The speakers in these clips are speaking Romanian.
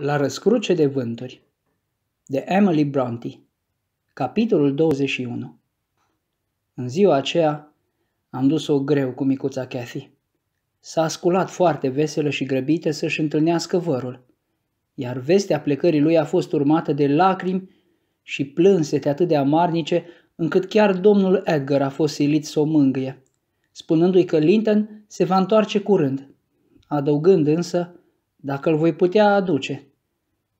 La răscruce de vânturi de Emily Bronte Capitolul 21 În ziua aceea am dus-o greu cu micuța Cathy. S-a sculat foarte veselă și grăbită să-și întâlnească vărul, iar vestea plecării lui a fost urmată de lacrimi și plânsete atât de amarnice încât chiar domnul Edgar a fost silit să o mângâie, spunându-i că Linton se va întoarce curând, adăugând însă dacă îl voi putea aduce –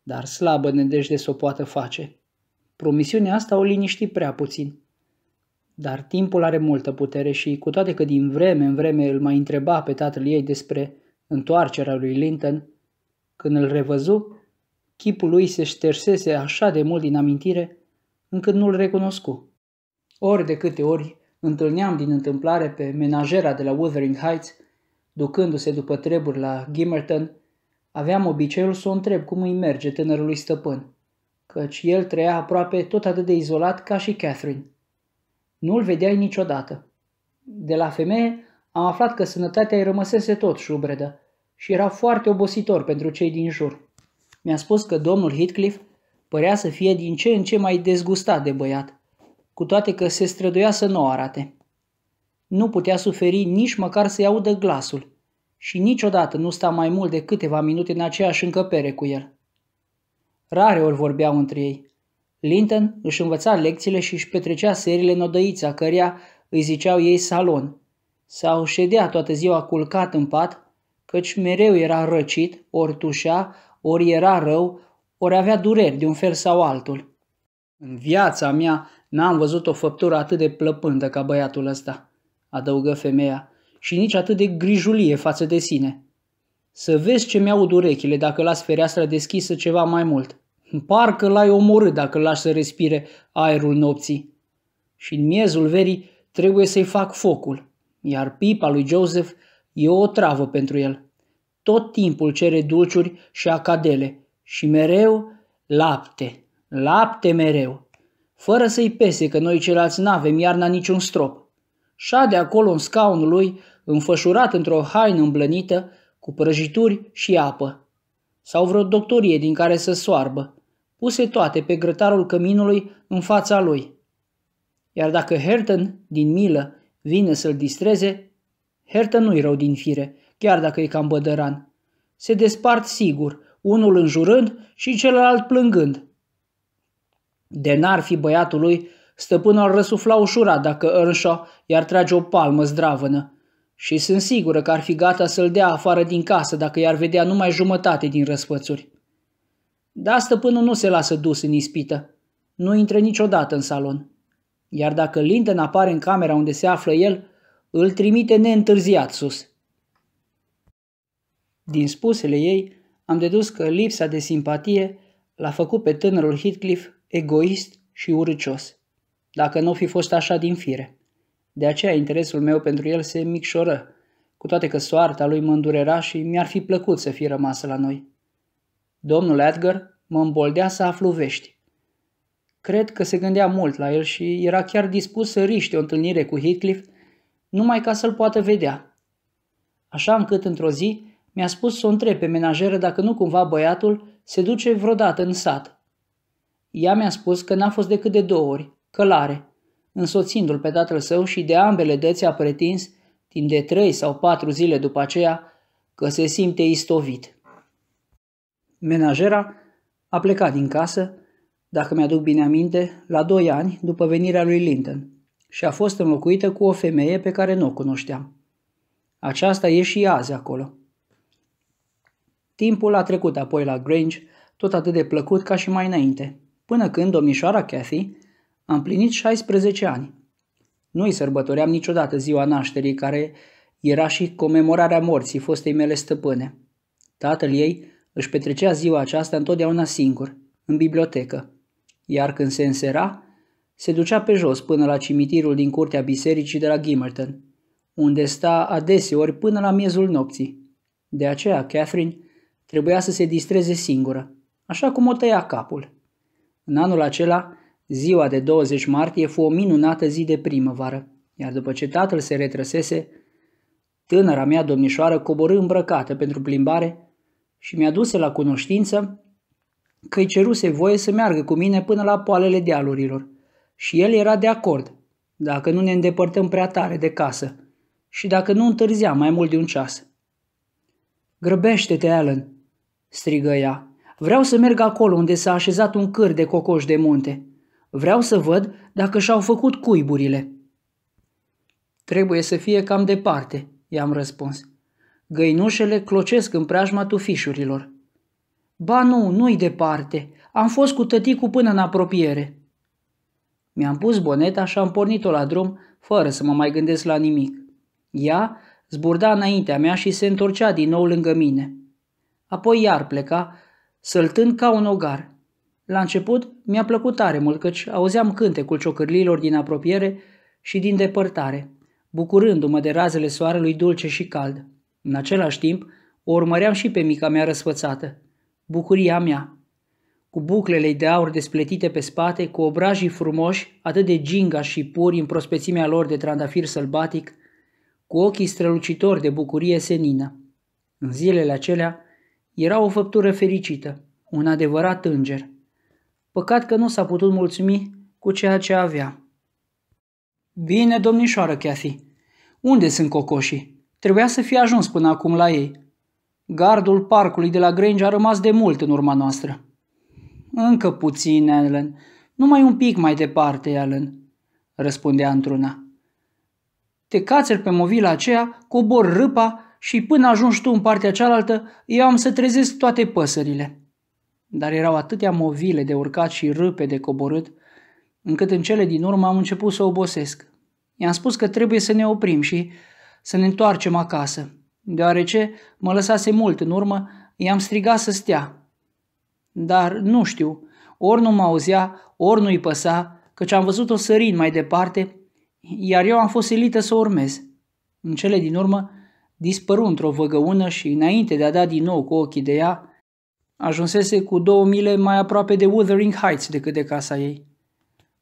dar slabă nedejde să o poată face. Promisiunea asta o liniști prea puțin. Dar timpul are multă putere și, cu toate că din vreme în vreme îl mai întreba pe tatăl ei despre întoarcerea lui Linton, când îl revăzu, chipul lui se ștersese așa de mult din amintire, încât nu-l recunoscu. Ori de câte ori întâlneam din întâmplare pe menajera de la Wuthering Heights, ducându-se după treburi la Gimmerton, Aveam obiceiul să o întreb cum îi merge tânărului stăpân, căci el trăia aproape tot atât de izolat ca și Catherine. Nu-l vedeai niciodată. De la femeie am aflat că sănătatea îi rămăsese tot șubredă și era foarte obositor pentru cei din jur. Mi-a spus că domnul Heathcliff părea să fie din ce în ce mai dezgustat de băiat, cu toate că se străduia să nu o arate. Nu putea suferi nici măcar să-i audă glasul – și niciodată nu sta mai mult de câteva minute în aceeași încăpere cu el. Rare ori vorbeau între ei. Linton își învăța lecțiile și își petrecea serile în odăița, căreia îi ziceau ei salon, sau ședea toată ziua culcat în pat, căci mereu era răcit, ori tușa, ori era rău, ori avea dureri de un fel sau altul. În viața mea n-am văzut o făptură atât de plăpândă ca băiatul ăsta, adăugă femeia și nici atât de grijulie față de sine. Să vezi ce mi au urechile dacă las fereastra deschisă ceva mai mult. Parcă l-ai omorât dacă lași să respire aerul nopții. Și în miezul verii trebuie să-i fac focul, iar pipa lui Joseph e o travă pentru el. Tot timpul cere dulciuri și acadele și mereu lapte, lapte mereu, fără să-i pese că noi ceilalți n-avem iarna niciun strop șade acolo în scaunul lui, înfășurat într-o haină îmblănită, cu prăjituri și apă. Sau vreo doctorie din care să soarbă, puse toate pe grătarul căminului în fața lui. Iar dacă Herton, din milă, vine să-l distreze, Herton nu-i rău din fire, chiar dacă e cam bădăran. Se despart sigur, unul înjurând și celălalt plângând. De n-ar fi băiatul lui Stăpânul ar răsufla ușura dacă Earnshaw i-ar trage o palmă zdravână. Și sunt sigură că ar fi gata să-l dea afară din casă dacă i-ar vedea numai jumătate din răsfățuri. Da, stăpânul nu se lasă dus în ispită. Nu intră niciodată în salon. Iar dacă Linden apare în camera unde se află el, îl trimite neîntârziat sus. Din spusele ei, am dedus că lipsa de simpatie l-a făcut pe tânărul Heathcliff egoist și urâcios dacă nu fi fost așa din fire. De aceea interesul meu pentru el se micșoră, cu toate că soarta lui mă îndurera și mi-ar fi plăcut să fi rămasă la noi. Domnul Edgar mă îmboldea să aflu vești. Cred că se gândea mult la el și era chiar dispus să riște o întâlnire cu Heathcliff numai ca să-l poată vedea. Așa încât într-o zi mi-a spus să o întreb pe menajeră dacă nu cumva băiatul se duce vreodată în sat. Ea mi-a spus că n-a fost decât de două ori călare, însoțindu-l pe tatăl său și de ambele dăți a pretins, timp de trei sau patru zile după aceea, că se simte istovit. Menajera a plecat din casă, dacă mi-aduc bine aminte, la doi ani după venirea lui Linton și a fost înlocuită cu o femeie pe care nu o cunoșteam. Aceasta e și azi acolo. Timpul a trecut apoi la Grange, tot atât de plăcut ca și mai înainte, până când domnișoara Cathy am plinit 16 ani. Nu-i sărbătoream niciodată ziua nașterii, care era și comemorarea morții fostei mele stăpâne. Tatăl ei își petrecea ziua aceasta întotdeauna singur, în bibliotecă, iar când se însera, se ducea pe jos până la cimitirul din curtea bisericii de la Gimmerton, unde sta adeseori până la miezul nopții. De aceea Catherine trebuia să se distreze singură, așa cum o tăia capul. În anul acela, Ziua de 20 martie fu o minunată zi de primăvară, iar după ce tatăl se retrăsese, tânăra mea domnișoară coborâ îmbrăcată pentru plimbare și mi-a dus la cunoștință că-i ceruse voie să meargă cu mine până la poalele dealurilor și el era de acord, dacă nu ne îndepărtăm prea tare de casă și dacă nu întârziam mai mult de un ceas. Grăbește-te, Alan!" strigă ea. Vreau să merg acolo unde s-a așezat un câr de cocoș de munte." Vreau să văd dacă și-au făcut cuiburile. Trebuie să fie cam departe, i-am răspuns. Găinușele clocesc în preajma tufișurilor. Ba nu, nu-i departe. Am fost cu tăticul până în apropiere. Mi-am pus boneta și am pornit-o la drum, fără să mă mai gândesc la nimic. Ea zburda înaintea mea și se întorcea din nou lângă mine. Apoi iar pleca, săltând ca un ogar. La început mi-a plăcut tare mult căci auzeam cântecul ciocârlilor din apropiere și din depărtare, bucurându-mă de razele soarelui dulce și cald. În același timp, o urmăream și pe mica mea răsfățată, bucuria mea, cu buclele de aur despletite pe spate, cu obrajii frumoși, atât de ginga și puri în prospețimea lor de trandafir sălbatic, cu ochii strălucitori de bucurie senină. În zilele acelea era o făptură fericită, un adevărat înger. Păcat că nu s-a putut mulțumi cu ceea ce avea. Bine, domnișoară Cathy. Unde sunt cocoșii? Trebuia să fie ajuns până acum la ei. Gardul parcului de la Grange a rămas de mult în urma noastră. Încă puțin, Alan. Numai un pic mai departe, Alan. răspundea într-una. Te cațeri pe movila aceea, cobor râpa și până ajungi tu în partea cealaltă, eu am să trezesc toate păsările dar erau atâtea movile de urcat și râpe de coborât, încât în cele din urmă am început să obosesc. I-am spus că trebuie să ne oprim și să ne întoarcem acasă. Deoarece mă lăsase mult în urmă, i-am strigat să stea. Dar nu știu, ori nu mă auzea, ori nu-i păsa, căci am văzut-o sărind mai departe, iar eu am fost silită să urmez. În cele din urmă, dispăru într-o văgăună și, înainte de a da din nou cu ochii de ea, Ajunsese cu două mile mai aproape de Wuthering Heights decât de casa ei.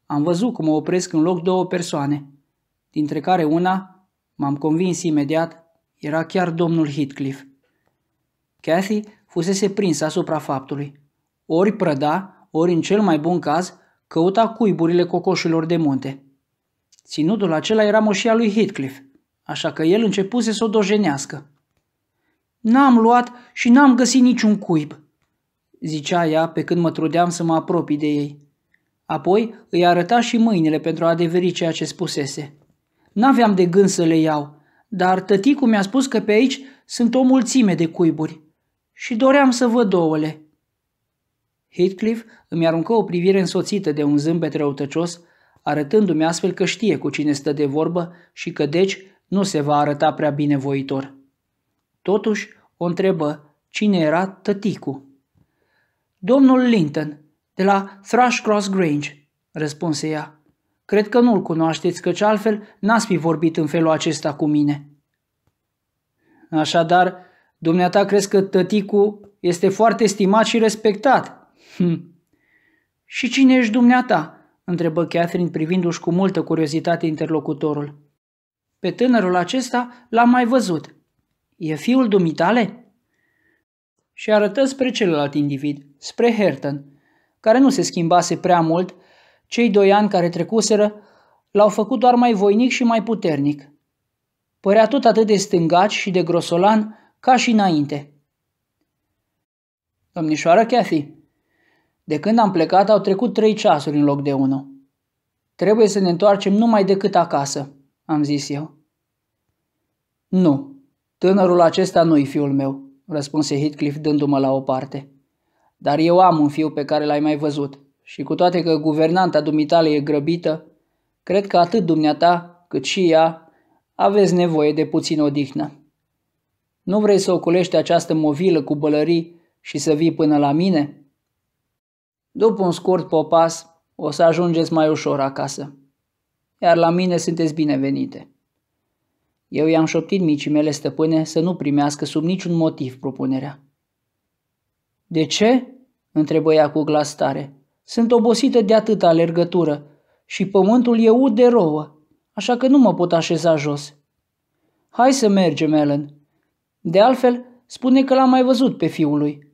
Am văzut cum o opresc în loc două persoane, dintre care una, m-am convins imediat, era chiar domnul Heathcliff. Cathy fusese prins asupra faptului. Ori prăda, ori în cel mai bun caz, căuta cuiburile cocoșilor de munte. Ținutul acela era moșia lui Heathcliff, așa că el începuse să o dojenească. N-am luat și n-am găsit niciun cuib, zicea ea pe când mă trudeam să mă apropii de ei. Apoi îi arăta și mâinile pentru a adeveri ceea ce spusese. N-aveam de gând să le iau, dar tăticul mi-a spus că pe aici sunt o mulțime de cuiburi și doream să văd ouăle. Heathcliff îmi aruncă o privire însoțită de un zâmbet răutăcios, arătându-mi astfel că știe cu cine stă de vorbă și că deci nu se va arăta prea binevoitor. Totuși, o întrebă cine era tăticul. Domnul Linton, de la Thrush Cross Grange, răspunse ea. Cred că nu-l cunoașteți, căci altfel n-ați fi vorbit în felul acesta cu mine. Așadar, dumneata crezi că tăticu este foarte stimat și respectat? Hm. Și cine ești dumneata?" întrebă Catherine privindu-și cu multă curiozitate interlocutorul. Pe tânărul acesta l-am mai văzut. E fiul dumitale?" și arătă spre celălalt individ, spre Herton, care nu se schimbase prea mult, cei doi ani care trecuseră l-au făcut doar mai voinic și mai puternic. Părea tot atât de stângaci și de grosolan ca și înainte. Domnișoară Cathy, de când am plecat au trecut trei ceasuri în loc de unul. Trebuie să ne întoarcem numai decât acasă, am zis eu. Nu, tânărul acesta nu-i fiul meu, răspunse Heathcliff dându-mă la o parte. Dar eu am un fiu pe care l-ai mai văzut și cu toate că guvernanta dumitale e grăbită, cred că atât dumneata cât și ea aveți nevoie de puțin odihnă. Nu vrei să oculești această movilă cu bălării și să vii până la mine? După un scurt popas, o să ajungeți mai ușor acasă. Iar la mine sunteți binevenite. Eu i-am șoptit micii mele stăpâne să nu primească sub niciun motiv propunerea. De ce? întrebă ea cu glas tare. Sunt obosită de atâta alergătură și pământul e ud de rouă, așa că nu mă pot așeza jos. Hai să mergem, Ellen. De altfel, spune că l-am mai văzut pe fiul lui.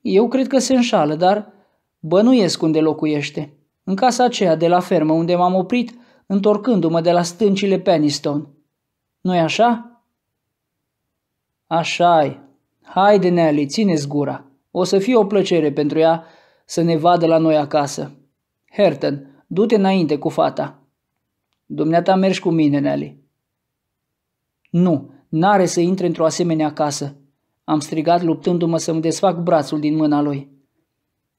Eu cred că se înșală, dar bănuiesc unde locuiește. În casa aceea de la fermă unde m-am oprit, întorcându-mă de la stâncile Peniston nu-i așa? așa e. Haide, Nelly, ține-ți gura. O să fie o plăcere pentru ea să ne vadă la noi acasă. Herton, du-te înainte cu fata. Dumneata mergi cu mine, Nelly. Nu, n-are să intre într-o asemenea casă. Am strigat luptându-mă să-mi desfac brațul din mâna lui.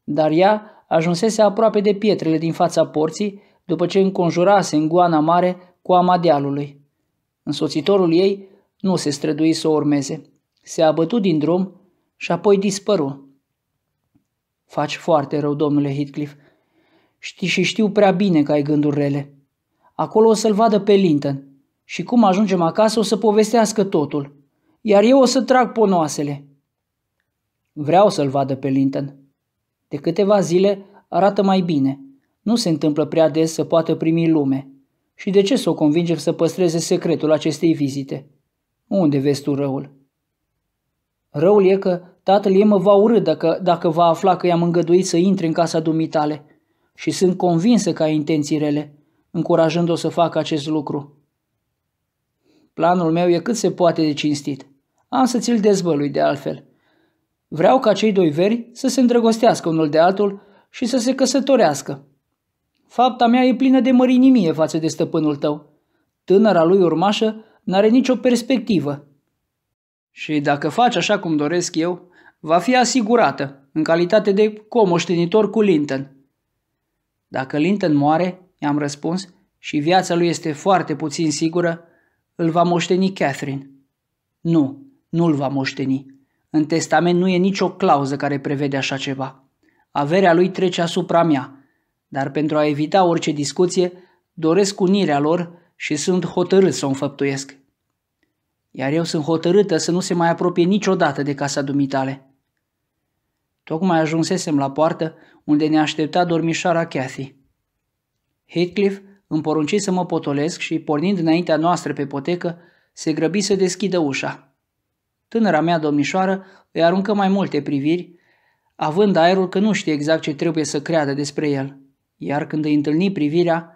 Dar ea ajunsese aproape de pietrele din fața porții după ce înconjurase în goana mare cu amadealului. Însoțitorul ei nu se strădui să o urmeze. Se abătu din drum și apoi dispăru. Faci foarte rău, domnule Heathcliff. Știi și știu prea bine că ai gânduri rele. Acolo o să-l vadă pe Linton și cum ajungem acasă o să povestească totul, iar eu o să trag ponoasele. Vreau să-l vadă pe Linton. De câteva zile arată mai bine. Nu se întâmplă prea des să poată primi lume. Și de ce să o convingem să păstreze secretul acestei vizite? Unde vezi tu răul? Răul e că tatăl ei mă va urâ dacă, dacă va afla că i-am îngăduit să intre în casa dumitale și sunt convinsă că ai intenții rele, încurajând-o să facă acest lucru. Planul meu e cât se poate de cinstit. Am să ți-l dezvălui de altfel. Vreau ca cei doi veri să se îndrăgostească unul de altul și să se căsătorească, Fapta mea e plină de mărinimie față de stăpânul tău. Tânăra lui urmașă n-are nicio perspectivă. Și dacă faci așa cum doresc eu, va fi asigurată, în calitate de comoștenitor cu Linton. Dacă Linton moare, i-am răspuns, și viața lui este foarte puțin sigură, îl va moșteni Catherine. Nu, nu-l va moșteni. În testament nu e nicio clauză care prevede așa ceva. Averea lui trece asupra mea dar pentru a evita orice discuție, doresc unirea lor și sunt hotărât să o înfăptuiesc. Iar eu sunt hotărâtă să nu se mai apropie niciodată de casa dumitale. Tocmai ajunsesem la poartă, unde ne aștepta dormișoara Cathy. Heathcliff îmi porunci să mă potolesc și, pornind înaintea noastră pe potecă, se grăbi să deschidă ușa. Tânăra mea domnișoară îi aruncă mai multe priviri, având aerul că nu știe exact ce trebuie să creadă despre el. Iar când îi întâlni privirea,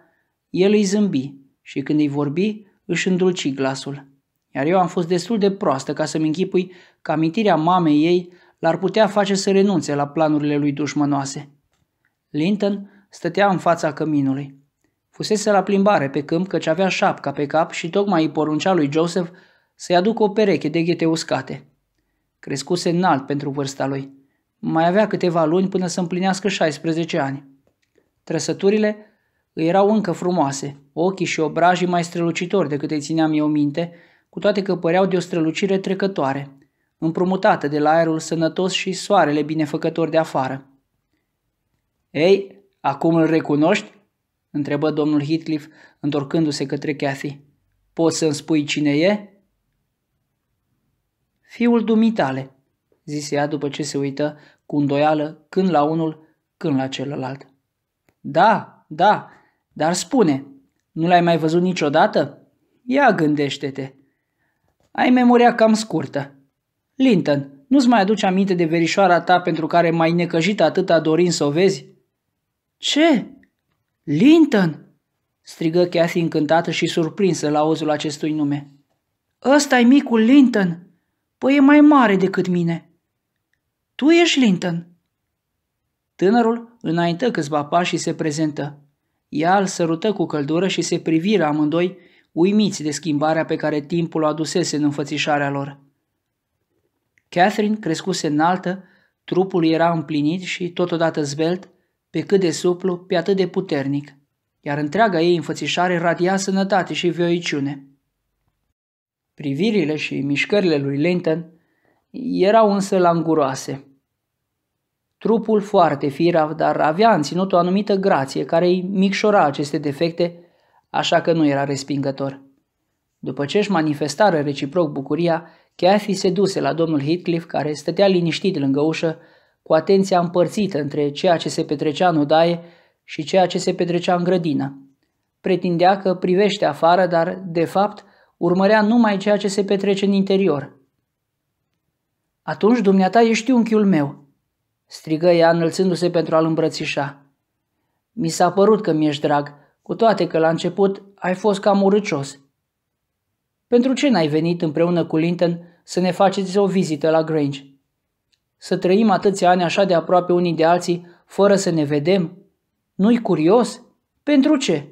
el îi zâmbi și când îi vorbi, își îndulci glasul. Iar eu am fost destul de proastă ca să-mi închipui că amintirea mamei ei l-ar putea face să renunțe la planurile lui dușmănoase. Linton stătea în fața căminului. Fusese la plimbare pe câmp căci avea șapca pe cap și tocmai îi poruncea lui Joseph să-i aducă o pereche de ghete uscate. Crescuse înalt pentru vârsta lui. Mai avea câteva luni până să împlinească 16 ani. Trăsăturile îi erau încă frumoase, ochii și obrajii mai strălucitori decât îi țineam eu minte, cu toate că păreau de o strălucire trecătoare, împrumutată de la aerul sănătos și soarele binefăcător de afară. Ei, acum îl recunoști?" întrebă domnul Heathcliff, întorcându-se către Cathy. Poți să-mi spui cine e?" Fiul dumitale," zise ea după ce se uită cu îndoială când la unul, când la celălalt. Da, da, dar spune, nu l-ai mai văzut niciodată? Ia gândește-te. Ai memoria cam scurtă. Linton, nu-ți mai aduci aminte de verișoara ta pentru care mai necăjit atâta dorin să o vezi? Ce? Linton! strigă Cathy încântată și surprinsă la auzul acestui nume. ăsta e micul Linton! Păi e mai mare decât mine!" Tu ești Linton?" Tânărul înaintă câțiva pași și se prezentă. Ea îl sărută cu căldură și se priviră amândoi, uimiți de schimbarea pe care timpul o adusese în înfățișarea lor. Catherine crescuse înaltă, trupul era împlinit și totodată zvelt, pe cât de suplu, pe atât de puternic, iar întreaga ei înfățișare radia sănătate și vioiciune. Privirile și mișcările lui Linton erau însă languroase – Trupul foarte firav, dar avea ținut o anumită grație care îi micșora aceste defecte, așa că nu era respingător. După ce își manifestară reciproc bucuria, Cathy se duse la domnul Heathcliff, care stătea liniștit lângă ușă, cu atenția împărțită între ceea ce se petrecea în odaie și ceea ce se petrecea în grădină. Pretindea că privește afară, dar, de fapt, urmărea numai ceea ce se petrece în interior. Atunci, dumneata, ești unchiul meu," strigă ea înălțându-se pentru a-l îmbrățișa. Mi s-a părut că mi-ești drag, cu toate că la început ai fost cam urâcios. Pentru ce n-ai venit împreună cu Linton să ne faceți o vizită la Grange? Să trăim atâția ani așa de aproape unii de alții, fără să ne vedem? Nu-i curios? Pentru ce?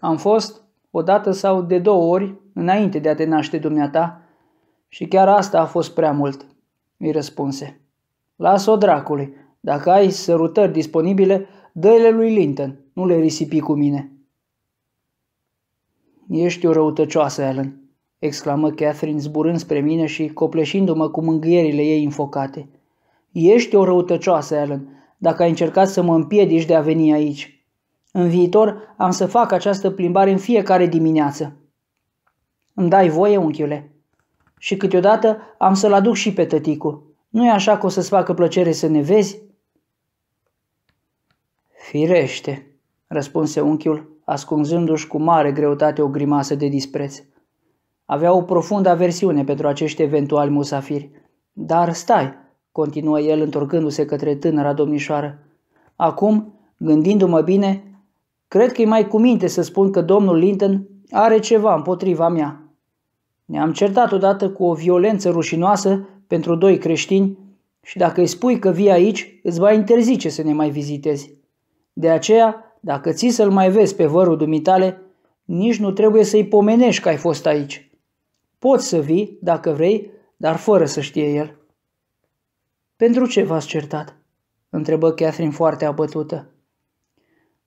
Am fost, o dată sau de două ori, înainte de a te naște dumneata, și chiar asta a fost prea mult, îi răspunse. Las-o dracului. Dacă ai sărutări disponibile, dă-le lui Linton. Nu le risipi cu mine. Ești o răutăcioasă, Ellen, exclamă Catherine zburând spre mine și copleșindu-mă cu mângâierile ei infocate. Ești o răutăcioasă, Ellen, dacă ai încercat să mă împiedici de a veni aici. În viitor am să fac această plimbare în fiecare dimineață. Îmi dai voie, unchiule? Și câteodată am să-l aduc și pe tăticul. Nu e așa că o să-ți facă plăcere să ne vezi? Firește, răspunse unchiul, ascunzându-și cu mare greutate o grimasă de dispreț. Avea o profundă aversiune pentru acești eventuali musafiri. Dar stai, continuă el întorcându-se către tânăra domnișoară. Acum, gândindu-mă bine, cred că e mai cu minte să spun că domnul Linton are ceva împotriva mea. Ne-am certat odată cu o violență rușinoasă pentru doi creștini și dacă îi spui că vii aici, îți va interzice să ne mai vizitezi. De aceea, dacă ții să-l mai vezi pe vărul dumitale, nici nu trebuie să-i pomenești că ai fost aici. Poți să vii, dacă vrei, dar fără să știe el. Pentru ce v-ați certat? întrebă Catherine foarte abătută.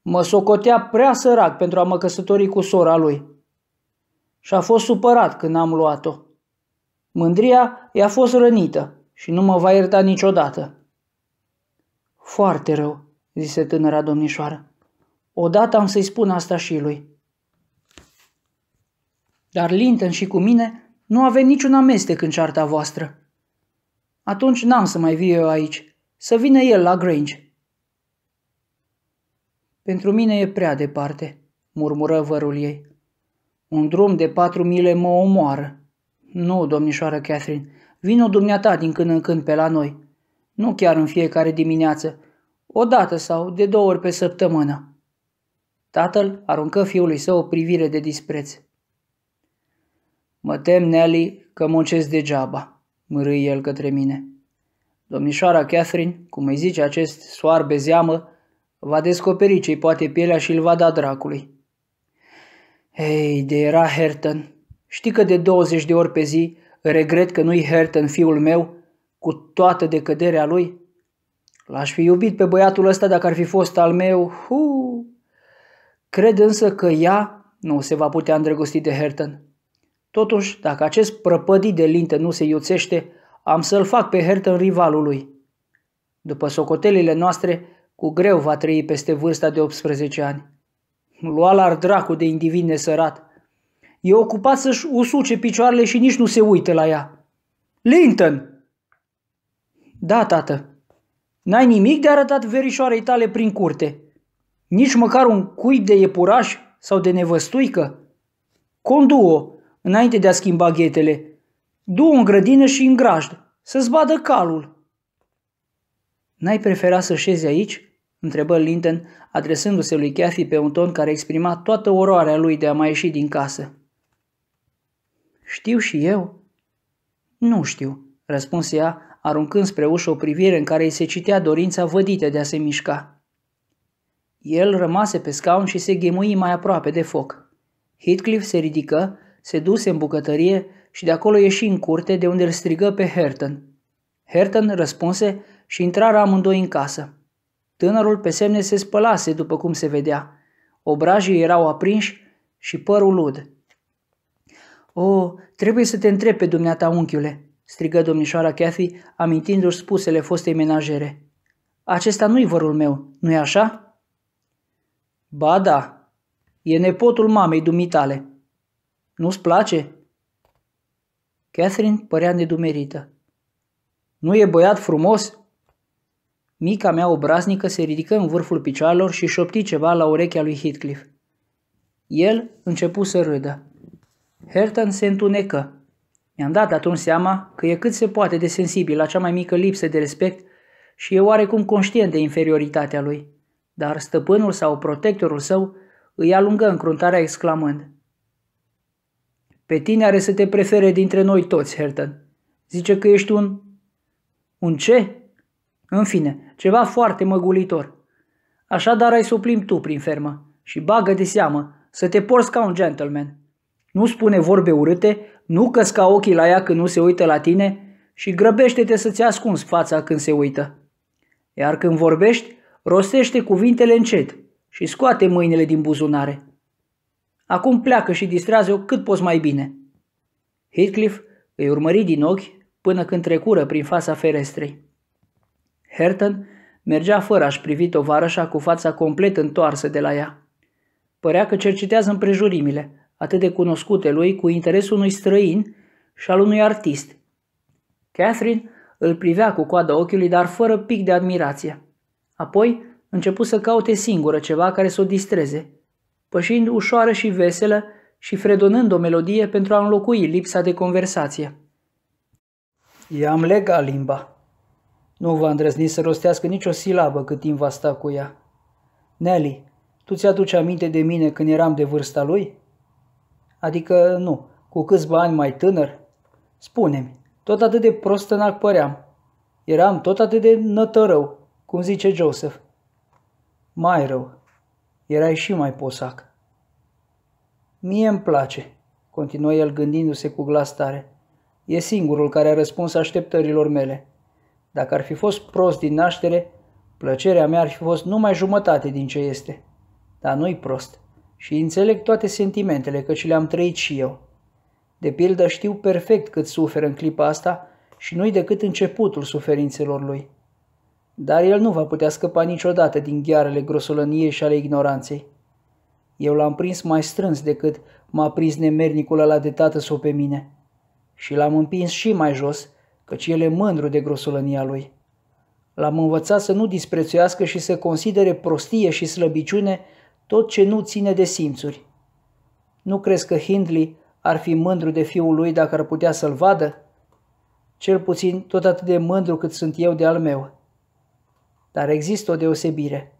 Mă socotea prea sărac pentru a mă căsători cu sora lui. Și a fost supărat când am luat-o. Mândria i-a fost rănită și nu mă va ierta niciodată. Foarte rău, zise tânăra domnișoară. Odată am să-i spun asta și lui. Dar Linton și cu mine nu avem niciun amestec în cearta voastră. Atunci n-am să mai vie eu aici. Să vină el la Grange. Pentru mine e prea departe, murmură vărul ei. Un drum de patru mile mă omoară. Nu, domnișoară Catherine, vină dumneata din când în când pe la noi. Nu chiar în fiecare dimineață, o dată sau de două ori pe săptămână. Tatăl aruncă fiului său o privire de dispreț. Mă tem, Nelly, că muncesc degeaba, mârâi el către mine. Domnișoara Catherine, cum îi zice acest soarbe zeamă, va descoperi ce-i poate pielea și îl va da dracului. Ei, de era Herton, Știi că de 20 de ori pe zi regret că nu-i în fiul meu cu toată decăderea lui? L-aș fi iubit pe băiatul ăsta dacă ar fi fost al meu. Hu! Cred însă că ea nu se va putea îndrăgosti de Herton. Totuși, dacă acest prăpădit de linte nu se iuțește, am să-l fac pe Herton rivalul lui. După socotelile noastre, cu greu va trăi peste vârsta de 18 ani. Lua l-ar dracu de individ nesărat – E ocupat să-și usuce picioarele și nici nu se uită la ea. Linton! Da, tată. N-ai nimic de arătat verișoarei tale prin curte. Nici măcar un cuib de iepuraș sau de nevăstuică? Condu-o, înainte de a schimba ghetele. Du-o în grădină și în grajd, să-ți vadă calul. N-ai prefera să șezi aici? întrebă Linton, adresându-se lui Cathy pe un ton care exprima toată oroarea lui de a mai ieși din casă. Știu și eu?" Nu știu," răspunse ea, aruncând spre ușă o privire în care îi se citea dorința vădită de a se mișca. El rămase pe scaun și se ghemui mai aproape de foc. Heathcliff se ridică, se duse în bucătărie și de acolo ieși în curte de unde îl strigă pe Herton. Herton răspunse și intrară amândoi în casă. Tânărul pe semne se spălase după cum se vedea. Obrajii erau aprinși și părul ud. O, oh, trebuie să te întrebi pe dumneata, unchiule!" strigă domnișoara Cathy, amintindu-și spusele fostei menajere. Acesta nu-i vărul meu, nu-i așa?" Ba da, e nepotul mamei dumitale. Nu-ți place?" Catherine părea nedumerită. Nu e băiat frumos?" Mica mea obraznică se ridică în vârful picioarelor și șopti ceva la urechea lui Heathcliff. El începu să râdă. Herton se întunecă. Mi-am dat atunci seama că e cât se poate de sensibil la cea mai mică lipsă de respect și e oarecum conștient de inferioritatea lui. Dar stăpânul sau protectorul său îi alungă încruntarea exclamând. Pe tine are să te prefere dintre noi toți, Herton. Zice că ești un... Un ce? În fine, ceva foarte măgulitor. Așadar ai suplim tu prin fermă și bagă de seamă să te porți ca un gentleman. Nu spune vorbe urâte, nu căsca ochii la ea când nu se uită la tine și grăbește-te să-ți ascunzi fața când se uită. Iar când vorbești, rostește cuvintele încet și scoate mâinile din buzunare. Acum pleacă și distrează-o cât poți mai bine. Heathcliff îi urmări din ochi până când trecură prin fața ferestrei. Herton mergea fără a-și privi tovarășa cu fața complet întoarsă de la ea. Părea că cercetează împrejurimile, atât de cunoscute lui cu interesul unui străin și al unui artist. Catherine îl privea cu coada ochiului, dar fără pic de admirație. Apoi începu să caute singură ceva care să o distreze, pășind ușoară și veselă și fredonând o melodie pentru a înlocui lipsa de conversație. I-am legat limba. Nu va îndrăzni să rostească nicio silabă cât timp va sta cu ea. Nelly, tu ți-aduci aminte de mine când eram de vârsta lui?" Adică nu, cu câțiva ani mai tânăr? Spune-mi, tot atât de prostănac păream. Eram tot atât de nătărău, cum zice Joseph. Mai rău, erai și mai posac. Mie îmi place, continuă el gândindu-se cu glas tare. E singurul care a răspuns așteptărilor mele. Dacă ar fi fost prost din naștere, plăcerea mea ar fi fost numai jumătate din ce este. Dar nu-i prost și înțeleg toate sentimentele, căci le-am trăit și eu. De pildă știu perfect cât suferă în clipa asta și nu-i decât începutul suferințelor lui. Dar el nu va putea scăpa niciodată din ghearele grosolăniei și ale ignoranței. Eu l-am prins mai strâns decât m-a prins nemernicul ăla de tată sau pe mine. Și l-am împins și mai jos, căci el e mândru de grosolănia lui. L-am învățat să nu disprețuiască și să considere prostie și slăbiciune tot ce nu ține de simțuri. Nu crezi că Hindley ar fi mândru de fiul lui dacă ar putea să-l vadă? Cel puțin tot atât de mândru cât sunt eu de al meu. Dar există o deosebire.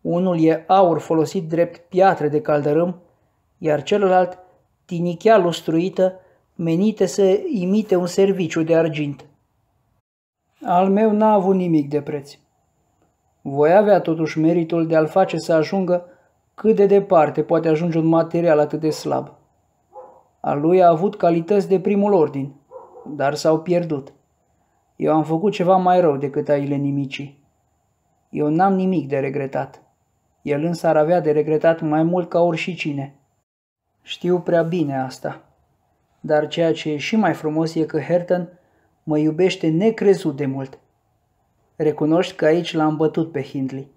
Unul e aur folosit drept piatră de caldărâm, iar celălalt tinichea lustruită menite să imite un serviciu de argint. Al meu n-a avut nimic de preț. Voi avea totuși meritul de a-l face să ajungă cât de departe poate ajunge un material atât de slab? A lui a avut calități de primul ordin, dar s-au pierdut. Eu am făcut ceva mai rău decât a ile nimicii. Eu n-am nimic de regretat. El însă ar avea de regretat mai mult ca oricine. Știu prea bine asta. Dar ceea ce e și mai frumos e că Herton mă iubește necrezut de mult. Recunoști că aici l-am bătut pe Hindley.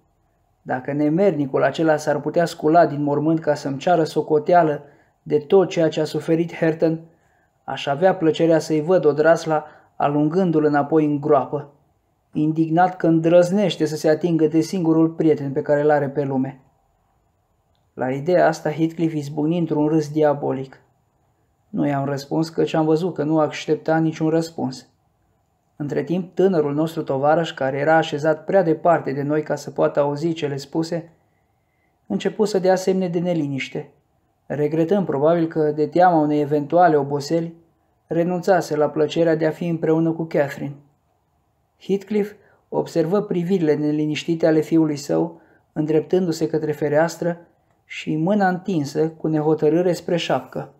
Dacă nemernicul acela s-ar putea scula din mormânt ca să-mi ceară socoteală de tot ceea ce a suferit Herton, aș avea plăcerea să-i văd odrasla alungându-l înapoi în groapă, indignat că îndrăznește să se atingă de singurul prieten pe care îl are pe lume. La ideea asta, Heathcliff izbucni într-un râs diabolic. Nu i-am răspuns căci am văzut că nu aștepta niciun răspuns. Între timp, tânărul nostru tovarăș, care era așezat prea departe de noi ca să poată auzi cele spuse, începu să dea semne de neliniște. Regretăm probabil că, de teama unei eventuale oboseli, renunțase la plăcerea de a fi împreună cu Catherine. Heathcliff observă privirile neliniștite ale fiului său, îndreptându-se către fereastră și mâna întinsă cu nehotărâre spre șapcă.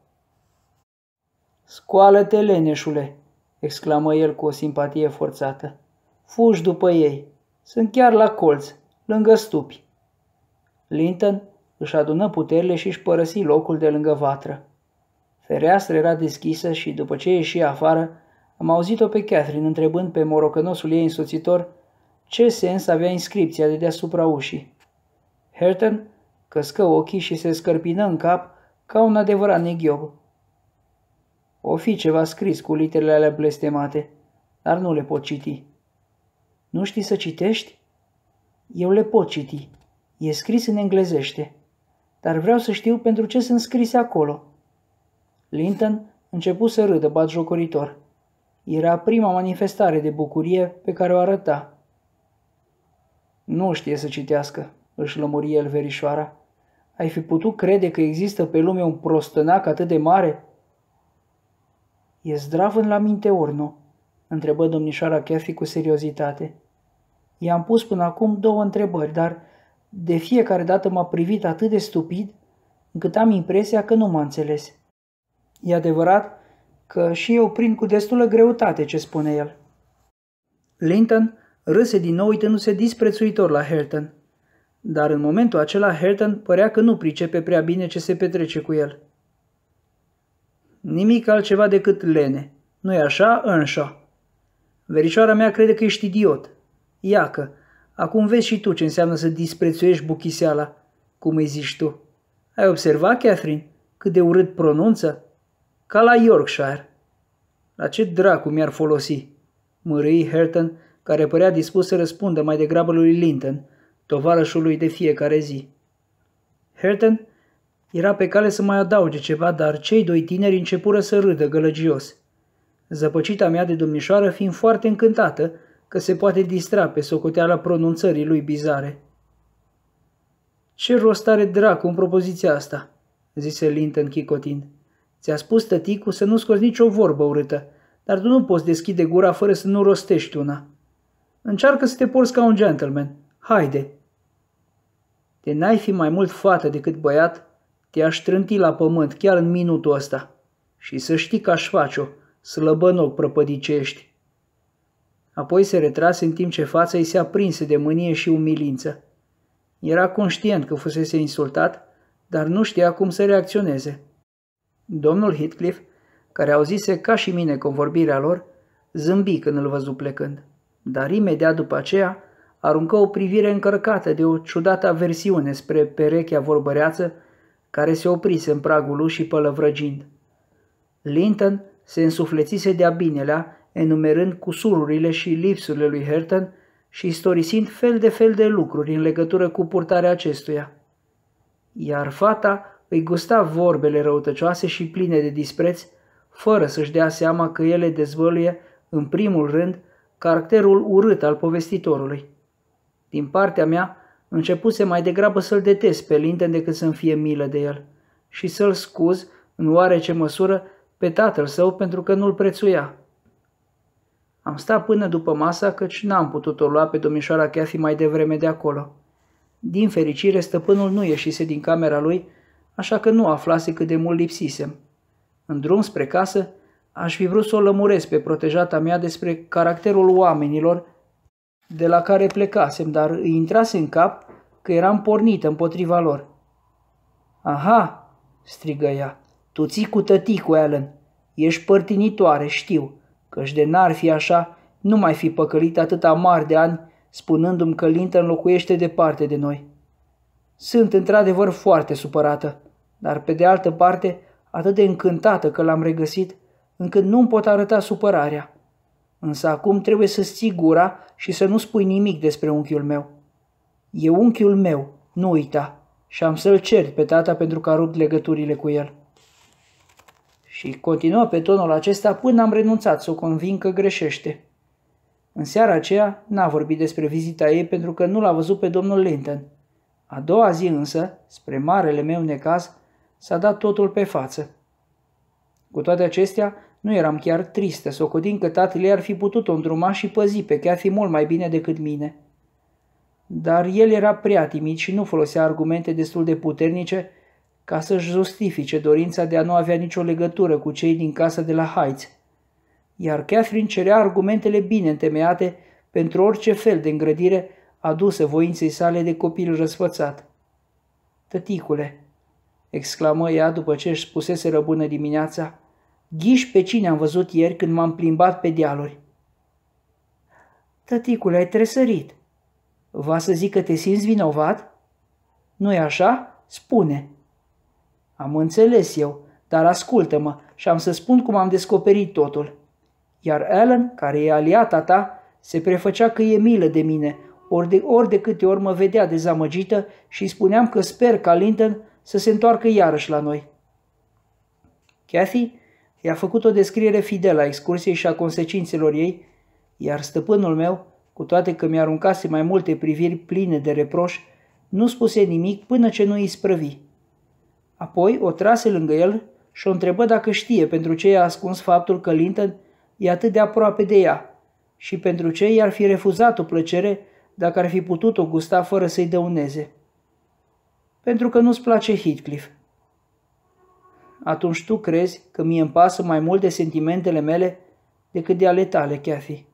Scoală-te, leneșule!" exclamă el cu o simpatie forțată. Fugi după ei. Sunt chiar la colț, lângă stupi. Linton își adună puterile și își părăsi locul de lângă vatră. Fereastra era deschisă și după ce ieși afară, am auzit-o pe Catherine întrebând pe morocănosul ei însoțitor ce sens avea inscripția de deasupra ușii. Herton căscă ochii și se scărpină în cap ca un adevărat neghiob. O fi ceva scris cu literele alea blestemate, dar nu le pot citi. Nu știi să citești? Eu le pot citi. E scris în englezește. Dar vreau să știu pentru ce sunt scrise acolo. Linton începu să râdă batjocoritor. Era prima manifestare de bucurie pe care o arăta. Nu știe să citească, își lămurie el verișoara. Ai fi putut crede că există pe lume un prostănac atât de mare E zdrav în la minte urnă? întrebă domnișoara Cathy cu seriozitate. I-am pus până acum două întrebări, dar de fiecare dată m-a privit atât de stupid încât am impresia că nu m-a înțeles. E adevărat că și eu prind cu destulă greutate ce spune el. Linton râse din nou uitându-se disprețuitor la Herton. Dar în momentul acela Herton părea că nu pricepe prea bine ce se petrece cu el. Nimic altceva decât lene. Nu-i așa, înșa. Verișoara mea crede că ești idiot. Iacă, acum vezi și tu ce înseamnă să disprețuiești buchiseala, cum îi zici tu. Ai observat, Catherine, cât de urât pronunță? Ca la Yorkshire. La ce dracu mi-ar folosi? Mărâi Herton, care părea dispus să răspundă mai degrabă lui Linton, tovarășului de fiecare zi. Herton era pe cale să mai adauge ceva, dar cei doi tineri începură să râdă gălăgios. Zăpăcita mea de domnișoară fiind foarte încântată că se poate distra pe socoteala pronunțării lui bizare. Ce rost are dracu în propoziția asta?" zise Linton chicotind. Ți-a spus tăticu să nu scoți nicio vorbă urâtă, dar tu nu poți deschide gura fără să nu rostești una. Încearcă să te porți ca un gentleman. Haide!" Te n-ai fi mai mult fată decât băiat?" Te-aș trânti la pământ chiar în minutul ăsta. Și să știi că aș face-o, slăbănoc prăpădicești. Apoi se retrase în timp ce fața îi se aprinse de mânie și umilință. Era conștient că fusese insultat, dar nu știa cum să reacționeze. Domnul Heathcliff, care auzise ca și mine convorbirea lor, zâmbi când îl văzu plecând, dar imediat după aceea aruncă o privire încărcată de o ciudată aversiune spre perechea vorbăreață care se oprise în pragul ușii pălăvrăgind. Linton se însuflețise de-a binelea, enumerând cusururile și lipsurile lui Herton și istorisind fel de fel de lucruri în legătură cu purtarea acestuia. Iar fata îi gusta vorbele răutăcioase și pline de dispreț, fără să-și dea seama că ele dezvăluie, în primul rând, caracterul urât al povestitorului. Din partea mea, Începuse mai degrabă să-l detest pe Linden decât să-mi fie milă de el și să-l scuz, în oarece măsură, pe tatăl său pentru că nu-l prețuia. Am stat până după masa căci n-am putut o lua pe domnișoara Cathy mai devreme de acolo. Din fericire, stăpânul nu ieșise din camera lui, așa că nu aflase cât de mult lipsisem. În drum spre casă, aș fi vrut să o lămuresc pe protejata mea despre caracterul oamenilor de la care plecasem, dar îi intrase în cap că eram pornită împotriva lor. Aha!" strigă ea. Tu ții cu cu Alan. Ești părtinitoare, știu, căci de n-ar fi așa, nu mai fi păcălit atâta mari de ani, spunându-mi că Linton înlocuiește departe de noi. Sunt într-adevăr foarte supărată, dar pe de altă parte atât de încântată că l-am regăsit, încât nu-mi pot arăta supărarea însă acum trebuie să ții gura și să nu spui nimic despre unchiul meu. E unchiul meu, nu uita, și am să-l cer pe tata pentru că a rupt legăturile cu el. Și continuă pe tonul acesta până am renunțat să o convin că greșește. În seara aceea n-a vorbit despre vizita ei pentru că nu l-a văzut pe domnul Linton. A doua zi însă, spre marele meu necaz, s-a dat totul pe față. Cu toate acestea, nu eram chiar tristă, socotind că tatăl ar fi putut o îndruma și păzi pe Cathy mult mai bine decât mine. Dar el era prea timid și nu folosea argumente destul de puternice ca să-și justifice dorința de a nu avea nicio legătură cu cei din casa de la Heights. Iar Catherine cerea argumentele bine întemeiate pentru orice fel de îngrădire adusă voinței sale de copil răsfățat. Tăticule, exclamă ea după ce își spusese bună dimineața, Ghiși pe cine am văzut ieri când m-am plimbat pe dealuri. Tăticule, ai tresărit. Va să zic că te simți vinovat? nu e așa? Spune. Am înțeles eu, dar ascultă-mă și am să spun cum am descoperit totul. Iar Alan, care e aliata ta, se prefăcea că e milă de mine, ori de, ori de câte ori mă vedea dezamăgită și spuneam că sper ca Linton să se întoarcă iarăși la noi. Kathy I-a făcut o descriere fidelă a excursiei și a consecințelor ei, iar stăpânul meu, cu toate că mi-aruncase mai multe priviri pline de reproș, nu spuse nimic până ce nu îi sprăvi. Apoi o trase lângă el și o întrebă dacă știe pentru ce i-a ascuns faptul că Linton e atât de aproape de ea și pentru ce i-ar fi refuzat o plăcere dacă ar fi putut o gusta fără să-i dăuneze. Pentru că nu-ți place Heathcliff, atunci tu crezi că mie îmi pasă mai mult de sentimentele mele decât de ale tale, Cathy.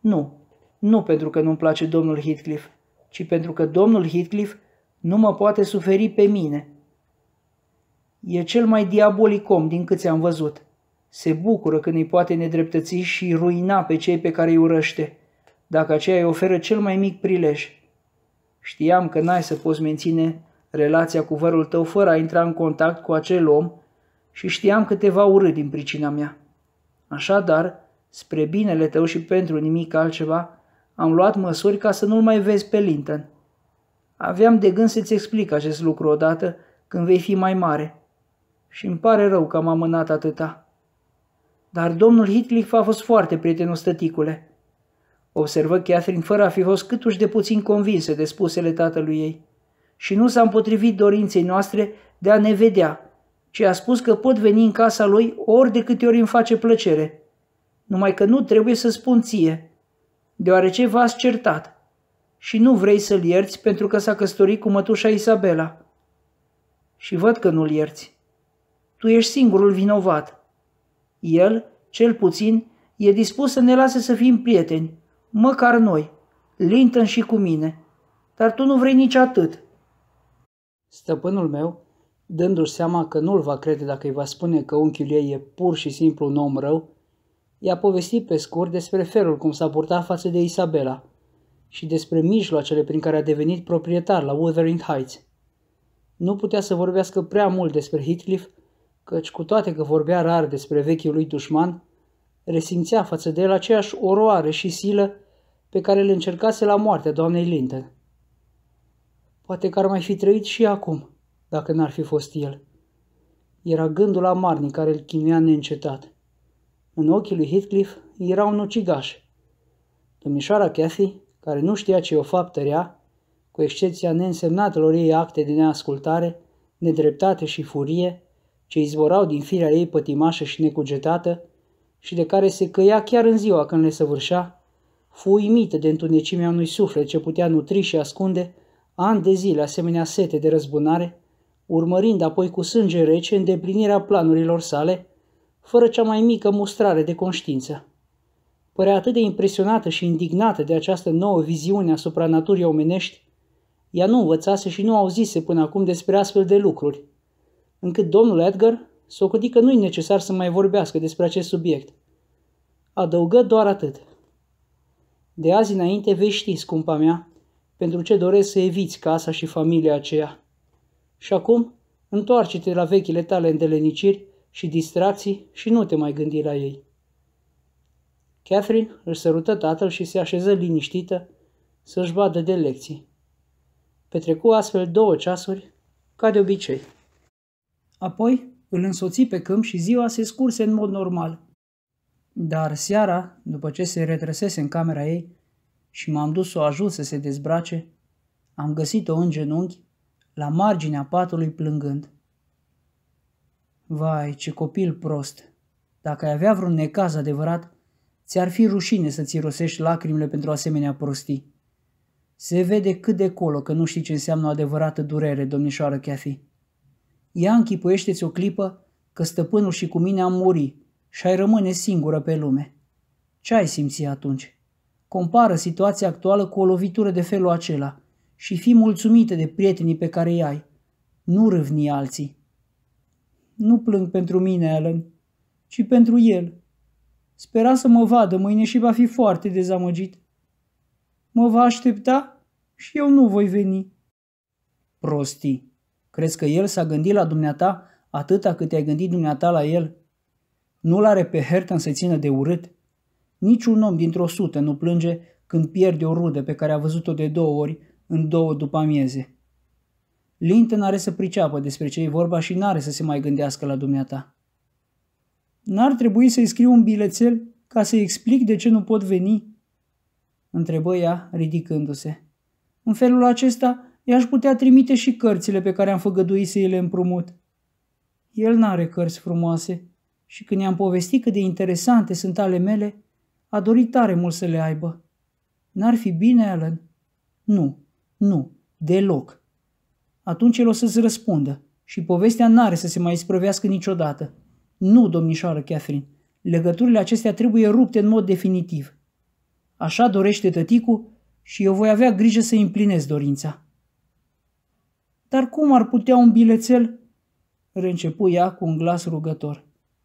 Nu, nu pentru că nu-mi place domnul Heathcliff, ci pentru că domnul Heathcliff nu mă poate suferi pe mine. E cel mai diabolic om din câți am văzut. Se bucură când îi poate nedreptăți și ruina pe cei pe care îi urăște, dacă aceea îi oferă cel mai mic prilej. Știam că n-ai să poți menține relația cu vărul tău fără a intra în contact cu acel om și știam că va urât din pricina mea. Așadar, spre binele tău și pentru nimic altceva, am luat măsuri ca să nu-l mai vezi pe Linton. Aveam de gând să-ți explic acest lucru odată când vei fi mai mare. Și îmi pare rău că am amânat atâta. Dar domnul Heathcliff a fost foarte prietenos tăticule. Observă Catherine fără a fi fost câtuși de puțin convinsă de spusele tatălui ei. Și nu s-a împotrivit dorinței noastre de a ne vedea ci a spus că pot veni în casa lui ori de câte ori îmi face plăcere. Numai că nu trebuie să spun ție, deoarece v-ați certat și nu vrei să-l ierți pentru că s-a căsătorit cu mătușa Isabela. Și văd că nu-l ierți. Tu ești singurul vinovat. El, cel puțin, e dispus să ne lase să fim prieteni, măcar noi, Linton și cu mine. Dar tu nu vrei nici atât. Stăpânul meu dându-și seama că nu-l va crede dacă îi va spune că unchiul ei e pur și simplu un om rău, i-a povestit pe scurt despre felul cum s-a purtat față de Isabela și despre mijloacele prin care a devenit proprietar la Wuthering Heights. Nu putea să vorbească prea mult despre Heathcliff, căci cu toate că vorbea rar despre vechiul lui dușman, resimțea față de el aceeași oroare și silă pe care le încercase la moartea doamnei Linton. Poate că ar mai fi trăit și acum – dacă n-ar fi fost el. Era gândul amarnic care îl chinuia neîncetat. În ochii lui Heathcliff era un ucigaș. Domnișoara Cathy, care nu știa ce o faptă rea, cu excepția neînsemnatelor ei acte de neascultare, nedreptate și furie, ce izvorau din firea ei pătimașă și necugetată, și de care se căia chiar în ziua când le săvârșea, fu uimită de întunecimea unui suflet ce putea nutri și ascunde ani de zile asemenea sete de răzbunare urmărind apoi cu sânge rece îndeplinirea planurilor sale, fără cea mai mică mustrare de conștiință. Părea atât de impresionată și indignată de această nouă viziune asupra naturii omenești, ea nu învățase și nu auzise până acum despre astfel de lucruri, încât domnul Edgar s s-o că nu-i necesar să mai vorbească despre acest subiect. Adăugă doar atât. De azi înainte vei ști, scumpa mea, pentru ce doresc să eviți casa și familia aceea. Și acum, întoarce-te la vechile tale îndeleniciri și distracții și nu te mai gândi la ei. Catherine își sărută tatăl și se așeză liniștită să-și vadă de lecții. Petrecu astfel două ceasuri, ca de obicei. Apoi îl însoți pe câmp și ziua se scurse în mod normal. Dar seara, după ce se retrăsese în camera ei și m-am dus să o ajut să se dezbrace, am găsit-o în genunchi, la marginea patului plângând. Vai, ce copil prost! Dacă ai avea vreun necaz adevărat, ți-ar fi rușine să-ți rosești lacrimile pentru asemenea prostii. Se vede cât de colo că nu știi ce înseamnă o adevărată durere, domnișoară Cathy. Ea închipuiește-ți o clipă că stăpânul și cu mine am murit și ai rămâne singură pe lume. Ce ai simți atunci? Compară situația actuală cu o lovitură de felul acela – și fi mulțumită de prietenii pe care i ai. Nu râvni alții. Nu plâng pentru mine, Alan, ci pentru el. Spera să mă vadă mâine și va fi foarte dezamăgit. Mă va aștepta și eu nu voi veni. Prostii! Crezi că el s-a gândit la dumneata atâta cât ai gândit dumneata la el? Nu-l are pe Herton să țină de urât? Niciun om dintr-o sută nu plânge când pierde o rudă pe care a văzut-o de două ori în două după amieze. Linton are să priceapă despre ce e vorba și n-are să se mai gândească la dumneata. N-ar trebui să-i scriu un bilețel ca să-i explic de ce nu pot veni? Întrebă ea, ridicându-se. În felul acesta, i-aș putea trimite și cărțile pe care am făgăduit să le împrumut. El n-are cărți frumoase și când i-am povestit cât de interesante sunt ale mele, a dorit tare mult să le aibă. N-ar fi bine, Alan? Nu, nu, deloc. Atunci el o să-ți răspundă și povestea n-are să se mai isprăvească niciodată. Nu, domnișoară Catherine, legăturile acestea trebuie rupte în mod definitiv. Așa dorește tăticul și eu voi avea grijă să împlinesc dorința. Dar cum ar putea un bilețel? Reîncepu ea cu un glas rugător.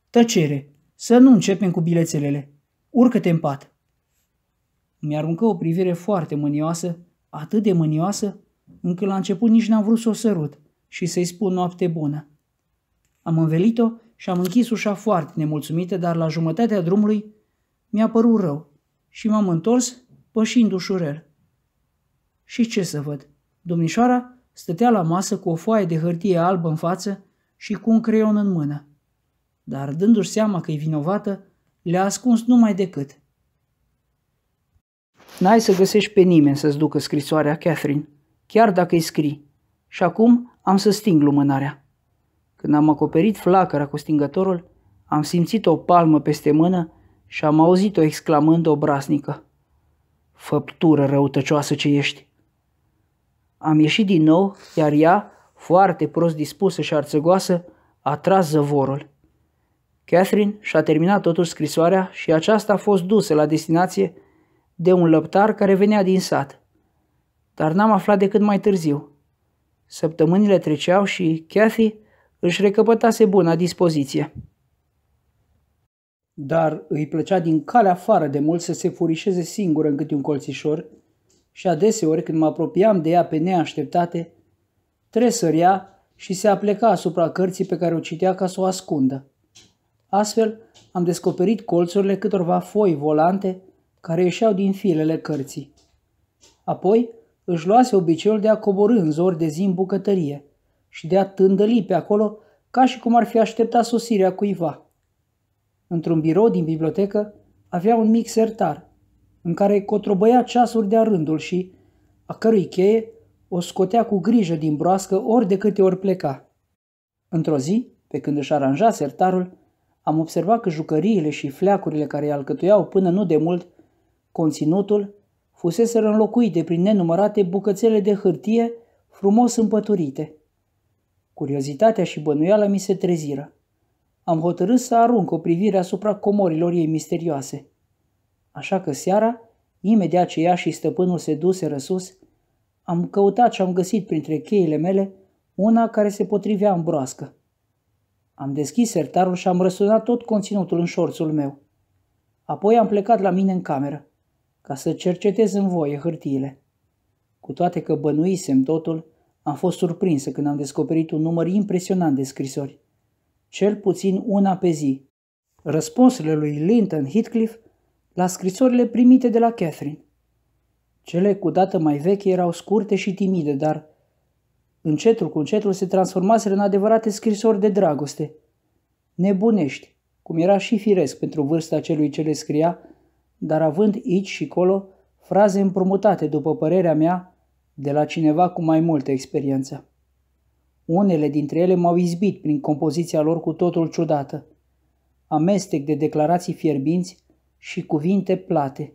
Tăcere! Să nu începem cu bilețelele! Urcă-te în pat! Mi-aruncă o privire foarte mânioasă atât de mânioasă, încât la început nici n-am vrut să o sărut și să-i spun noapte bună. Am învelit-o și am închis ușa foarte nemulțumită, dar la jumătatea drumului mi-a părut rău și m-am întors pășind ușurel. Și ce să văd? Domnișoara stătea la masă cu o foaie de hârtie albă în față și cu un creion în mână. Dar dându-și seama că e vinovată, le-a ascuns numai decât – N-ai să găsești pe nimeni să-ți ducă scrisoarea Catherine, chiar dacă îi scrii. Și acum am să sting lumânarea. Când am acoperit flacăra cu stingătorul, am simțit o palmă peste mână și am auzit-o exclamând obraznică. Făptură răutăcioasă ce ești! Am ieșit din nou, iar ea, foarte prost dispusă și arțăgoasă, a tras zăvorul. Catherine și-a terminat totuși scrisoarea și aceasta a fost dusă la destinație de un lăptar care venea din sat. Dar n-am aflat decât mai târziu. Săptămânile treceau și Cathy își recăpătase buna dispoziție. Dar îi plăcea din calea afară de mult să se furișeze singură în câte un colțișor și adeseori când mă apropiam de ea pe neașteptate, tresărea și se apleca asupra cărții pe care o citea ca să o ascundă. Astfel, am descoperit colțurile câtorva foi volante care ieșeau din filele cărții. Apoi își luase obiceiul de a coborâ în zori de zi în bucătărie și de a tândăli pe acolo ca și cum ar fi așteptat sosirea cuiva. Într-un birou din bibliotecă avea un mic sertar în care cotrobăia ceasuri de-a rândul și, a cărui cheie, o scotea cu grijă din broască ori de câte ori pleca. Într-o zi, pe când își aranja sertarul, am observat că jucăriile și fleacurile care îi alcătuiau până nu de mult Conținutul fusese înlocuite prin nenumărate bucățele de hârtie frumos împăturite. Curiozitatea și bănuiala mi se treziră. Am hotărât să arunc o privire asupra comorilor ei misterioase. Așa că seara, imediat ce ea și stăpânul se duse răsus, am căutat și am găsit printre cheile mele una care se potrivea în broască. Am deschis sertarul și am răsunat tot conținutul în șorțul meu. Apoi am plecat la mine în cameră ca să cercetez în voie hârtiile. Cu toate că bănuisem totul, am fost surprinsă când am descoperit un număr impresionant de scrisori. Cel puțin una pe zi. Răspunsurile lui Linton Heathcliff la scrisorile primite de la Catherine. Cele cu dată mai veche erau scurte și timide, dar încetul cu încetul se transformaseră în adevărate scrisori de dragoste. Nebunești, cum era și firesc pentru vârsta celui ce le scria, dar având aici și colo fraze împrumutate, după părerea mea, de la cineva cu mai multă experiență. Unele dintre ele m-au izbit prin compoziția lor cu totul ciudată. Amestec de declarații fierbinți și cuvinte plate.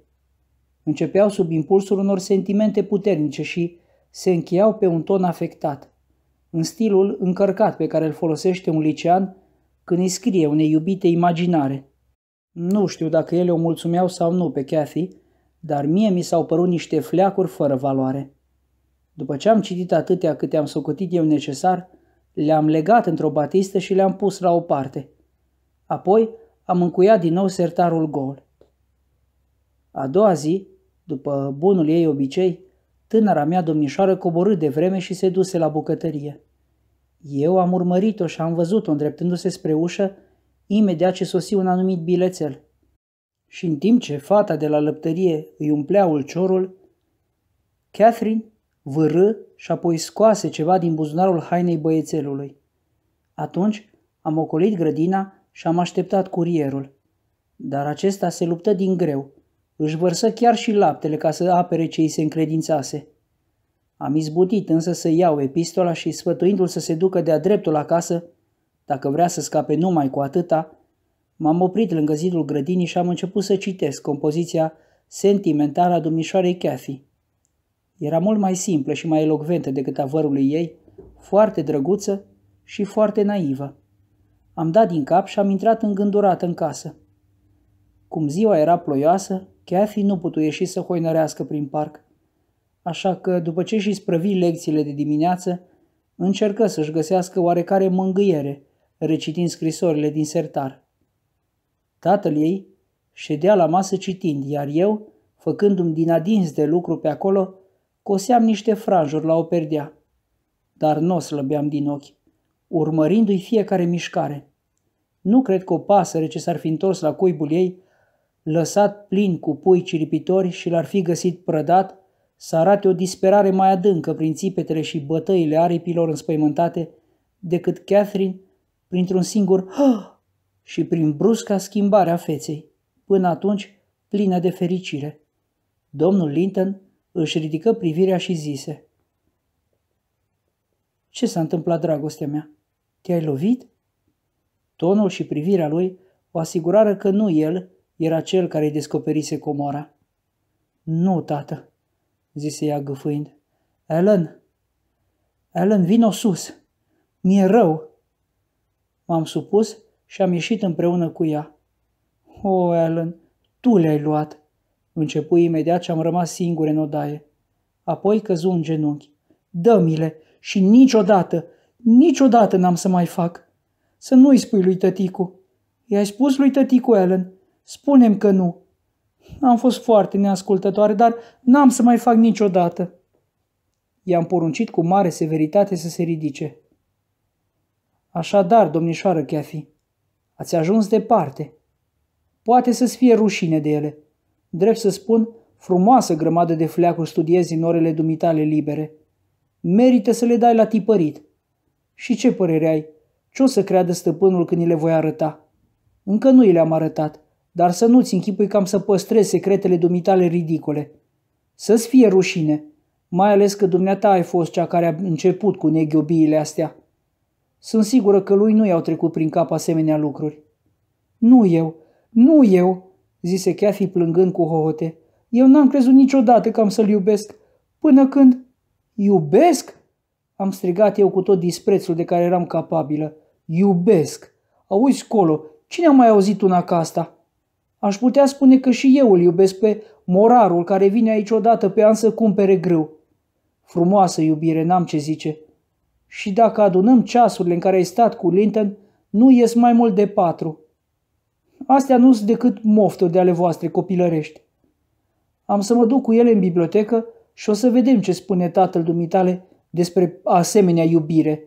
Începeau sub impulsul unor sentimente puternice și se încheiau pe un ton afectat, în stilul încărcat pe care îl folosește un licean când îi scrie unei iubite imaginare, nu știu dacă ele o mulțumeau sau nu pe Cathy, dar mie mi s-au părut niște fleacuri fără valoare. După ce am citit atâtea câte am socotit eu necesar, le-am legat într-o batistă și le-am pus la o parte. Apoi am încuiat din nou sertarul gol. A doua zi, după bunul ei obicei, tânăra mea domnișoară coborât de vreme și se duse la bucătărie. Eu am urmărit-o și am văzut-o îndreptându-se spre ușă, imediat ce sosi un anumit bilețel. Și în timp ce fata de la lăptărie îi umplea ulciorul, Catherine vârâ și apoi scoase ceva din buzunarul hainei băiețelului. Atunci am ocolit grădina și am așteptat curierul. Dar acesta se luptă din greu. Își vărsă chiar și laptele ca să apere ce îi se încredințase. Am izbutit însă să iau epistola și sfătuindu-l să se ducă de-a dreptul acasă, dacă vrea să scape numai cu atâta, m-am oprit lângă zidul grădinii și am început să citesc compoziția sentimentală a domnișoarei Cathy. Era mult mai simplă și mai elocventă decât vărului ei, foarte drăguță și foarte naivă. Am dat din cap și am intrat îngândurată în casă. Cum ziua era ploioasă, Cathy nu putu ieși să hoinărească prin parc. Așa că, după ce și i lecțiile de dimineață, încercă să-și găsească oarecare mângâiere recitind scrisorile din sertar. Tatăl ei ședea la masă citind, iar eu, făcându-mi din adins de lucru pe acolo, coseam niște franjuri la o perdea. Dar nu o slăbeam din ochi, urmărindu-i fiecare mișcare. Nu cred că o pasăre ce s-ar fi întors la cuibul ei, lăsat plin cu pui ciripitori și l-ar fi găsit prădat, să arate o disperare mai adâncă prin țipetele și bătăile aripilor înspăimântate decât Catherine printr-un singur și prin brusca schimbare a feței, până atunci plină de fericire. Domnul Linton își ridică privirea și zise Ce s-a întâmplat, dragostea mea? Te-ai lovit?" Tonul și privirea lui o asigurară că nu el era cel care îi descoperise comora. Nu, tată," zise ea gâfâind. Ellen! Ellen, vino sus! Mi-e rău! M-am supus și am ieșit împreună cu ea. O, oh, Alan, tu le-ai luat!" Începui imediat și am rămas singur în odaie. Apoi căzu în genunchi. Dă-mi-le și niciodată, niciodată n-am să mai fac. Să nu-i spui lui tăticu. I-ai spus lui tăticu, Alan. Spunem că nu. Am fost foarte neascultătoare, dar n-am să mai fac niciodată. I-am poruncit cu mare severitate să se ridice. Așadar, domnișoară Cathy, ați ajuns departe. Poate să-ți fie rușine de ele. Drept să spun, frumoasă grămadă de fleacuri studiezi în orele dumitale libere. Merită să le dai la tipărit. Și ce părere ai? Ce o să creadă stăpânul când îi le voi arăta? Încă nu i le-am arătat, dar să nu-ți închipui cam să păstrezi secretele dumitale ridicole. Să-ți fie rușine, mai ales că dumneata ai fost cea care a început cu neghiobiile astea. Sunt sigură că lui nu i-au trecut prin cap asemenea lucruri. Nu eu, nu eu, zise Cathy plângând cu hohote. Eu n-am crezut niciodată că am să-l iubesc, până când... Iubesc? Am strigat eu cu tot disprețul de care eram capabilă. Iubesc! Auzi, Colo, cine a mai auzit una ca asta? Aș putea spune că și eu îl iubesc pe morarul care vine aici odată pe an să cumpere grâu. Frumoasă iubire, n-am ce zice, și dacă adunăm ceasurile în care ai stat cu Linton, nu ies mai mult de patru. Astea nu sunt decât mofturi de ale voastre copilărești. Am să mă duc cu ele în bibliotecă și o să vedem ce spune tatăl dumitale despre asemenea iubire.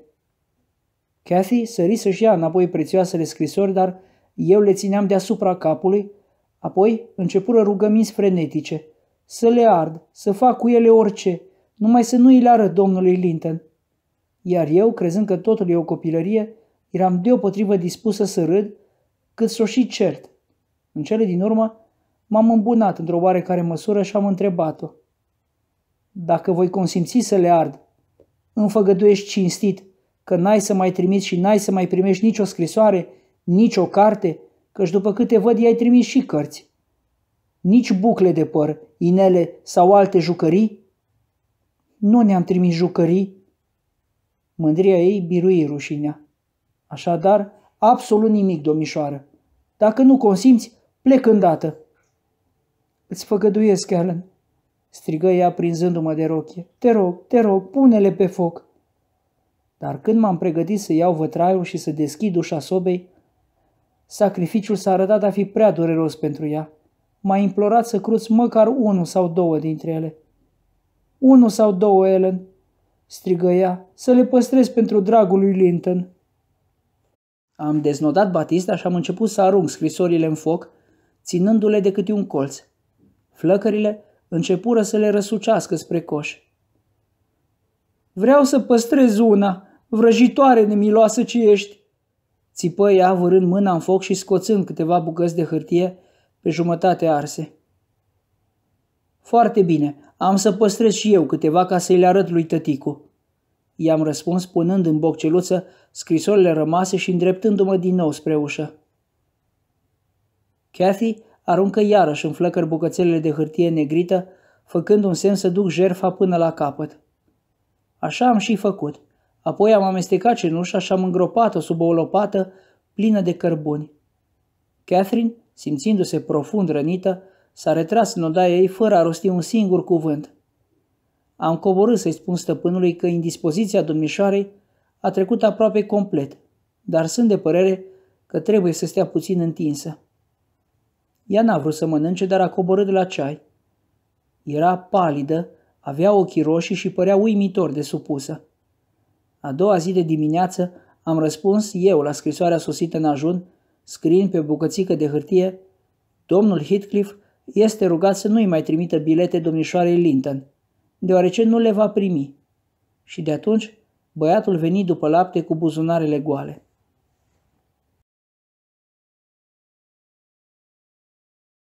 Cathy sări să-și ia înapoi prețioasele scrisori, dar eu le țineam deasupra capului, apoi începură rugăminți frenetice. Să le ard, să fac cu ele orice, numai să nu îi le arăt domnului Linton iar eu, crezând că totul e o copilărie, eram deopotrivă dispusă să râd, cât să o și cert. În cele din urmă, m-am îmbunat într-o oarecare măsură și am întrebat-o. Dacă voi consimți să le ard, înfăgăduiești cinstit că n-ai să mai trimiți și n-ai să mai primești nicio scrisoare, nicio carte, căci după câte văd i-ai trimis și cărți. Nici bucle de păr, inele sau alte jucării? Nu ne-am trimis jucării, Mândria ei birui rușinea. Așadar, absolut nimic, domnișoară. Dacă nu consimți, plec îndată. Îți făgăduiesc, Alan, strigă ea prinzându-mă de rochie. Te rog, te rog, pune-le pe foc. Dar când m-am pregătit să iau vătraiul și să deschid ușa sobei, sacrificiul s-a arătat a fi prea dureros pentru ea. M-a implorat să cruț măcar unul sau două dintre ele. Unul sau două, Ellen, strigă ea, să le păstrez pentru dragul lui Linton. Am deznodat Batista și am început să arunc scrisorile în foc, ținându-le de câte un colț. Flăcările începură să le răsucească spre coș. Vreau să păstrez una, vrăjitoare nemiloasă ce ești!" Țipă ea, vârând mâna în foc și scoțând câteva bucăți de hârtie pe jumătate arse. Foarte bine, am să păstrez și eu câteva ca să-i le arăt lui tăticu. I-am răspuns punând în bocceluță scrisorile rămase și îndreptându-mă din nou spre ușă. Cathy aruncă iarăși în flăcări bucățelele de hârtie negrită, făcând un semn să duc jerfa până la capăt. Așa am și făcut. Apoi am amestecat cenușa și am îngropat-o sub o lopată plină de cărbuni. Catherine, simțindu-se profund rănită, S-a retras în odaia ei fără a rosti un singur cuvânt. Am coborât să-i spun stăpânului că indispoziția domnișoarei a trecut aproape complet, dar sunt de părere că trebuie să stea puțin întinsă. Ea n-a vrut să mănânce, dar a coborât de la ceai. Era palidă, avea ochii roșii și părea uimitor de supusă. A doua zi de dimineață am răspuns eu la scrisoarea sosită în ajun, scriind pe bucățică de hârtie Domnul Heathcliff este rugat să nu-i mai trimită bilete domnișoarei Linton, deoarece nu le va primi. Și de atunci, băiatul veni după lapte cu buzunarele goale.